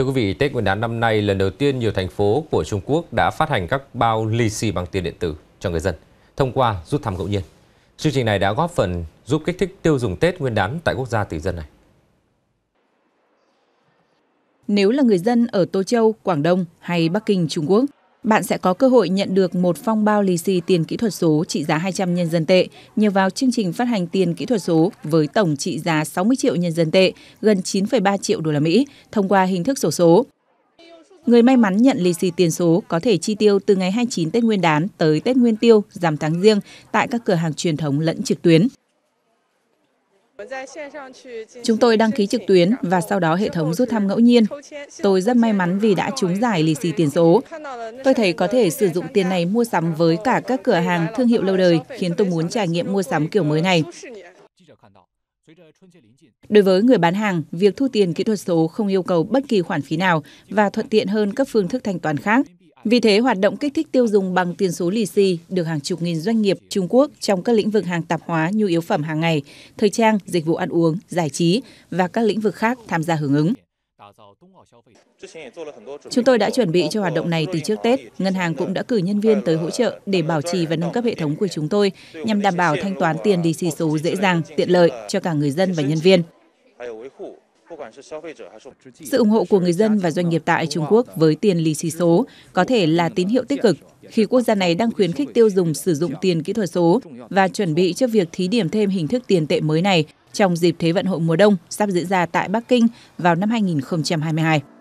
Thưa quý vị, Tết Nguyên đán năm nay lần đầu tiên nhiều thành phố của Trung Quốc đã phát hành các bao lì xì bằng tiền điện tử cho người dân thông qua rút thăm ngẫu nhiên. Chương trình này đã góp phần giúp kích thích tiêu dùng Tết Nguyên đán tại quốc gia tỷ dân này. Nếu là người dân ở Tô Châu, Quảng Đông hay Bắc Kinh, Trung Quốc, bạn sẽ có cơ hội nhận được một phong bao lì xì tiền kỹ thuật số trị giá 200 nhân dân tệ nhờ vào chương trình phát hành tiền kỹ thuật số với tổng trị giá 60 triệu nhân dân tệ, gần 9,3 triệu đô la Mỹ thông qua hình thức sổ số, Người may mắn nhận lì xì tiền số có thể chi tiêu từ ngày 29 Tết Nguyên đán tới Tết Nguyên tiêu giảm tháng riêng tại các cửa hàng truyền thống lẫn trực tuyến. Chúng tôi đăng ký trực tuyến và sau đó hệ thống rút thăm ngẫu nhiên. Tôi rất may mắn vì đã trúng giải lì xì tiền số. Tôi thấy có thể sử dụng tiền này mua sắm với cả các cửa hàng thương hiệu lâu đời, khiến tôi muốn trải nghiệm mua sắm kiểu mới này. Đối với người bán hàng, việc thu tiền kỹ thuật số không yêu cầu bất kỳ khoản phí nào và thuận tiện hơn các phương thức thanh toán khác. Vì thế, hoạt động kích thích tiêu dùng bằng tiền số lì xì được hàng chục nghìn doanh nghiệp Trung Quốc trong các lĩnh vực hàng tạp hóa, nhu yếu phẩm hàng ngày, thời trang, dịch vụ ăn uống, giải trí và các lĩnh vực khác tham gia hưởng ứng. Chúng tôi đã chuẩn bị cho hoạt động này từ trước Tết. Ngân hàng cũng đã cử nhân viên tới hỗ trợ để bảo trì và nâng cấp hệ thống của chúng tôi nhằm đảm bảo thanh toán tiền lì xì số dễ dàng, tiện lợi cho cả người dân và nhân viên. Sự ủng hộ của người dân và doanh nghiệp tại Trung Quốc với tiền lì xì số có thể là tín hiệu tích cực khi quốc gia này đang khuyến khích tiêu dùng sử dụng tiền kỹ thuật số và chuẩn bị cho việc thí điểm thêm hình thức tiền tệ mới này trong dịp Thế vận hội mùa đông sắp diễn ra tại Bắc Kinh vào năm 2022.